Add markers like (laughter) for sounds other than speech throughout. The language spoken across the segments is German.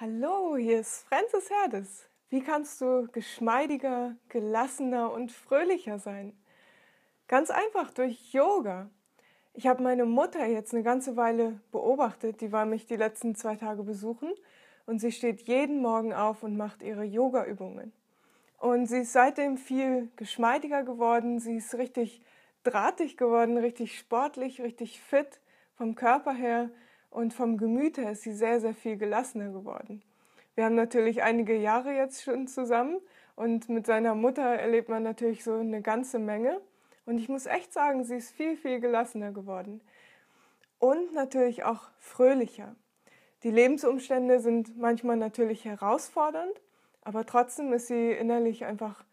Hallo, hier ist Francis Herdes. Wie kannst du geschmeidiger, gelassener und fröhlicher sein? Ganz einfach durch Yoga. Ich habe meine Mutter jetzt eine ganze Weile beobachtet, die war mich die letzten zwei Tage besuchen und sie steht jeden Morgen auf und macht ihre Yoga-Übungen. Und sie ist seitdem viel geschmeidiger geworden, sie ist richtig drahtig geworden, richtig sportlich, richtig fit vom Körper her und vom Gemüt her ist sie sehr, sehr viel gelassener geworden. Wir haben natürlich einige Jahre jetzt schon zusammen und mit seiner Mutter erlebt man natürlich so eine ganze Menge. Und ich muss echt sagen, sie ist viel, viel gelassener geworden. Und natürlich auch fröhlicher. Die Lebensumstände sind manchmal natürlich herausfordernd, aber trotzdem ist sie innerlich einfach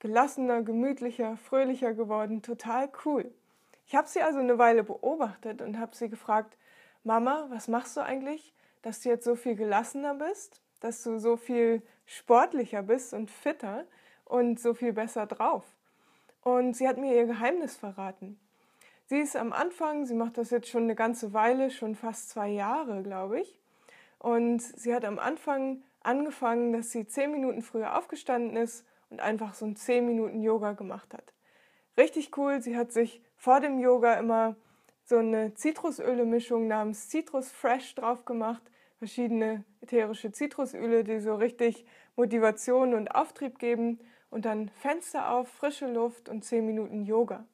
gelassener, gemütlicher, fröhlicher geworden. Total cool. Ich habe sie also eine Weile beobachtet und habe sie gefragt, Mama, was machst du eigentlich, dass du jetzt so viel gelassener bist, dass du so viel sportlicher bist und fitter und so viel besser drauf. Und sie hat mir ihr Geheimnis verraten. Sie ist am Anfang, sie macht das jetzt schon eine ganze Weile, schon fast zwei Jahre, glaube ich. Und sie hat am Anfang angefangen, dass sie zehn Minuten früher aufgestanden ist und einfach so ein zehn Minuten Yoga gemacht hat. Richtig cool, sie hat sich vor dem Yoga immer so eine zitrusöle namens Citrus Fresh drauf gemacht. Verschiedene ätherische Zitrusöle, die so richtig Motivation und Auftrieb geben. Und dann Fenster auf, frische Luft und 10 Minuten Yoga.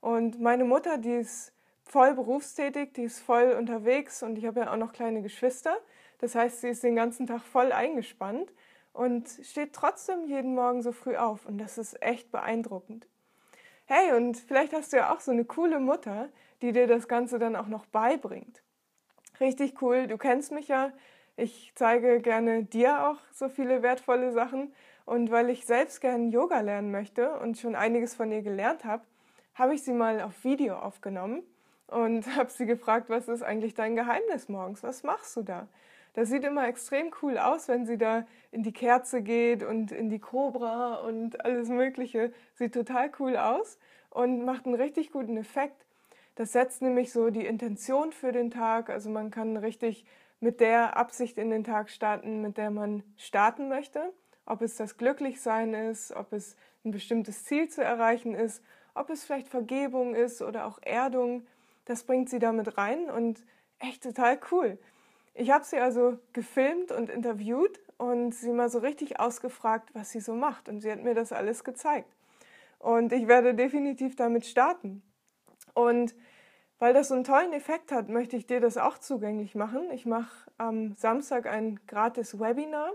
Und meine Mutter, die ist voll berufstätig, die ist voll unterwegs und ich habe ja auch noch kleine Geschwister. Das heißt, sie ist den ganzen Tag voll eingespannt und steht trotzdem jeden Morgen so früh auf. Und das ist echt beeindruckend hey, und vielleicht hast du ja auch so eine coole Mutter, die dir das Ganze dann auch noch beibringt. Richtig cool, du kennst mich ja. Ich zeige gerne dir auch so viele wertvolle Sachen. Und weil ich selbst gerne Yoga lernen möchte und schon einiges von ihr gelernt habe, habe ich sie mal auf Video aufgenommen und (laughs) habe sie gefragt, was ist eigentlich dein Geheimnis morgens? Was machst du da? Das sieht immer extrem cool aus, wenn sie da in die Kerze geht und in die Kobra und alles Mögliche. Sieht total cool aus und macht einen richtig guten Effekt. Das setzt nämlich so die Intention für den Tag. Also man kann richtig mit der Absicht in den Tag starten, mit der man starten möchte. Ob es das Glücklichsein ist, ob es ein bestimmtes Ziel zu erreichen ist, ob es vielleicht Vergebung ist oder auch Erdung. Das bringt sie damit rein und echt total cool. Ich habe sie also gefilmt und interviewt und sie mal so richtig ausgefragt, was sie so macht. Und sie hat mir das alles gezeigt. Und ich werde definitiv damit starten. Und weil das so einen tollen Effekt hat, möchte ich dir das auch zugänglich machen. Ich mache am Samstag ein gratis Webinar.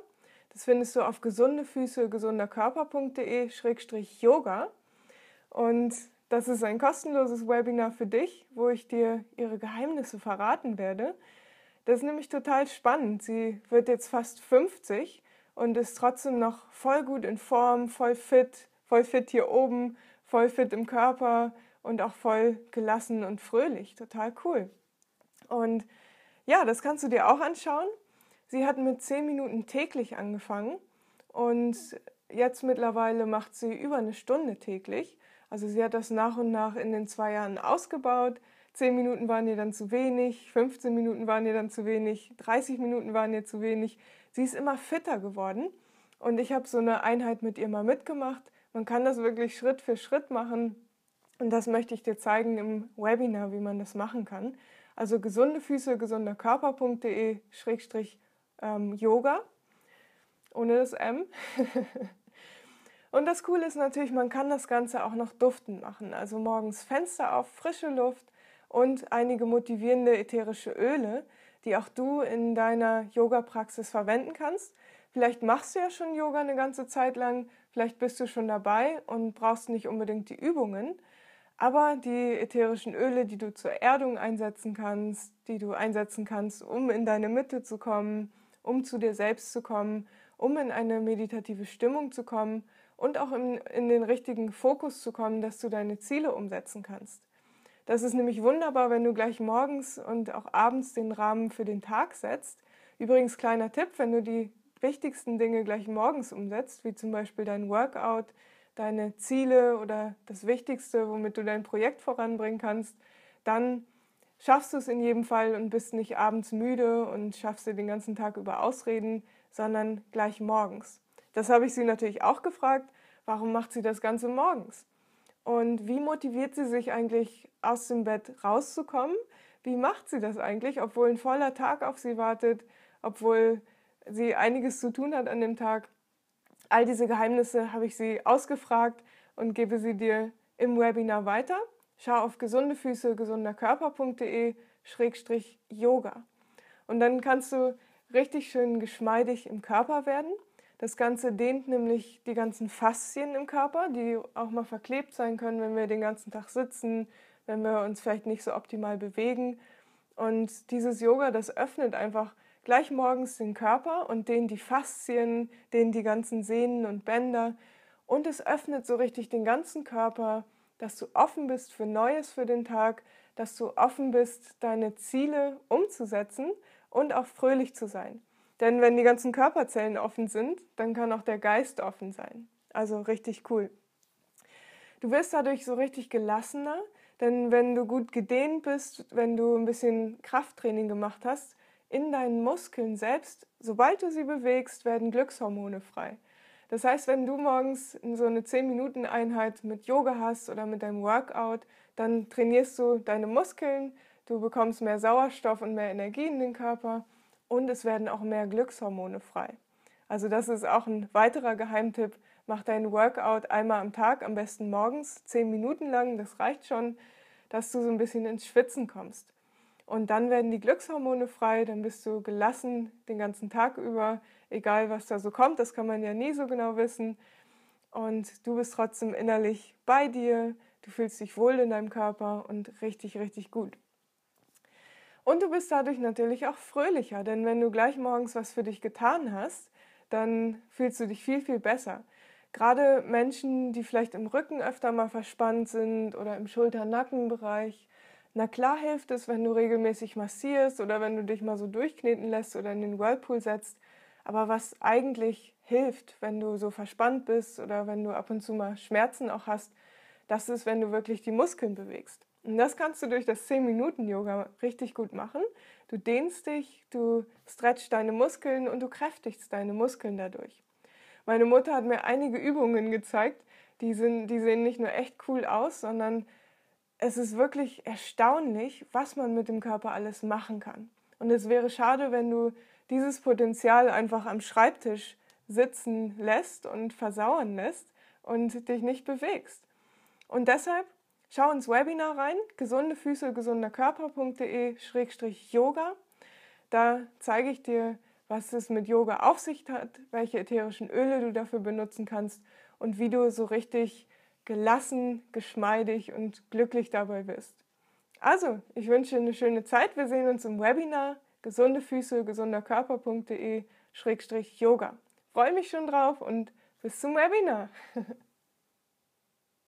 Das findest du auf gesunde gesundefüße-gesunderkörper.de-yoga. Und das ist ein kostenloses Webinar für dich, wo ich dir ihre Geheimnisse verraten werde das ist nämlich total spannend. Sie wird jetzt fast 50 und ist trotzdem noch voll gut in Form, voll fit, voll fit hier oben, voll fit im Körper und auch voll gelassen und fröhlich. Total cool. Und ja, das kannst du dir auch anschauen. Sie hat mit 10 Minuten täglich angefangen und jetzt mittlerweile macht sie über eine Stunde täglich. Also sie hat das nach und nach in den zwei Jahren ausgebaut. 10 Minuten waren ihr dann zu wenig, 15 Minuten waren ihr dann zu wenig, 30 Minuten waren ihr zu wenig. Sie ist immer fitter geworden und ich habe so eine Einheit mit ihr mal mitgemacht. Man kann das wirklich Schritt für Schritt machen und das möchte ich dir zeigen im Webinar, wie man das machen kann. Also gesunde Füße, gesunder Körper.de Schrägstrich ähm, Yoga ohne das M. (laughs) Und das Coole ist natürlich, man kann das Ganze auch noch duften machen. Also morgens Fenster auf, frische Luft und einige motivierende ätherische Öle, die auch du in deiner Yoga-Praxis verwenden kannst. Vielleicht machst du ja schon Yoga eine ganze Zeit lang, vielleicht bist du schon dabei und brauchst nicht unbedingt die Übungen, aber die ätherischen Öle, die du zur Erdung einsetzen kannst, die du einsetzen kannst, um in deine Mitte zu kommen, um zu dir selbst zu kommen, um in eine meditative Stimmung zu kommen und auch in, in den richtigen Fokus zu kommen, dass du deine Ziele umsetzen kannst. Das ist nämlich wunderbar, wenn du gleich morgens und auch abends den Rahmen für den Tag setzt. Übrigens kleiner Tipp, wenn du die wichtigsten Dinge gleich morgens umsetzt, wie zum Beispiel dein Workout, deine Ziele oder das Wichtigste, womit du dein Projekt voranbringen kannst, dann schaffst du es in jedem Fall und bist nicht abends müde und schaffst dir den ganzen Tag über Ausreden, sondern gleich morgens. Das habe ich sie natürlich auch gefragt, warum macht sie das Ganze morgens? Und wie motiviert sie sich eigentlich, aus dem Bett rauszukommen? Wie macht sie das eigentlich, obwohl ein voller Tag auf sie wartet, obwohl sie einiges zu tun hat an dem Tag? All diese Geheimnisse habe ich sie ausgefragt und gebe sie dir im Webinar weiter. Schau auf gesundefüßegesunderkörper.de-yoga. Und dann kannst du richtig schön geschmeidig im Körper werden das Ganze dehnt nämlich die ganzen Faszien im Körper, die auch mal verklebt sein können, wenn wir den ganzen Tag sitzen, wenn wir uns vielleicht nicht so optimal bewegen. Und dieses Yoga, das öffnet einfach gleich morgens den Körper und dehnt die Faszien, dehnt die ganzen Sehnen und Bänder. Und es öffnet so richtig den ganzen Körper, dass du offen bist für Neues für den Tag, dass du offen bist, deine Ziele umzusetzen und auch fröhlich zu sein. Denn wenn die ganzen Körperzellen offen sind, dann kann auch der Geist offen sein. Also richtig cool. Du wirst dadurch so richtig gelassener, denn wenn du gut gedehnt bist, wenn du ein bisschen Krafttraining gemacht hast, in deinen Muskeln selbst, sobald du sie bewegst, werden Glückshormone frei. Das heißt, wenn du morgens so eine 10-Minuten-Einheit mit Yoga hast oder mit deinem Workout, dann trainierst du deine Muskeln, du bekommst mehr Sauerstoff und mehr Energie in den Körper und es werden auch mehr Glückshormone frei. Also das ist auch ein weiterer Geheimtipp. Mach deinen Workout einmal am Tag, am besten morgens, zehn Minuten lang. Das reicht schon, dass du so ein bisschen ins Schwitzen kommst. Und dann werden die Glückshormone frei, dann bist du gelassen den ganzen Tag über, egal was da so kommt, das kann man ja nie so genau wissen. Und du bist trotzdem innerlich bei dir, du fühlst dich wohl in deinem Körper und richtig, richtig gut. Und du bist dadurch natürlich auch fröhlicher, denn wenn du gleich morgens was für dich getan hast, dann fühlst du dich viel, viel besser. Gerade Menschen, die vielleicht im Rücken öfter mal verspannt sind oder im Schulter-Nackenbereich. Na klar hilft es, wenn du regelmäßig massierst oder wenn du dich mal so durchkneten lässt oder in den Whirlpool setzt. Aber was eigentlich hilft, wenn du so verspannt bist oder wenn du ab und zu mal Schmerzen auch hast, das ist, wenn du wirklich die Muskeln bewegst. Und das kannst du durch das 10-Minuten-Yoga richtig gut machen. Du dehnst dich, du stretchst deine Muskeln und du kräftigst deine Muskeln dadurch. Meine Mutter hat mir einige Übungen gezeigt, die, sind, die sehen nicht nur echt cool aus, sondern es ist wirklich erstaunlich, was man mit dem Körper alles machen kann. Und es wäre schade, wenn du dieses Potenzial einfach am Schreibtisch sitzen lässt und versauern lässt und dich nicht bewegst. Und deshalb Schau ins Webinar rein, gesunde Füße, gesunder Körper.de-yoga. Da zeige ich dir, was es mit Yoga auf sich hat, welche ätherischen Öle du dafür benutzen kannst und wie du so richtig gelassen, geschmeidig und glücklich dabei bist. Also, ich wünsche dir eine schöne Zeit. Wir sehen uns im Webinar gesunde Füße, gesunder Körper.de-yoga. Freue mich schon drauf und bis zum Webinar. (laughs)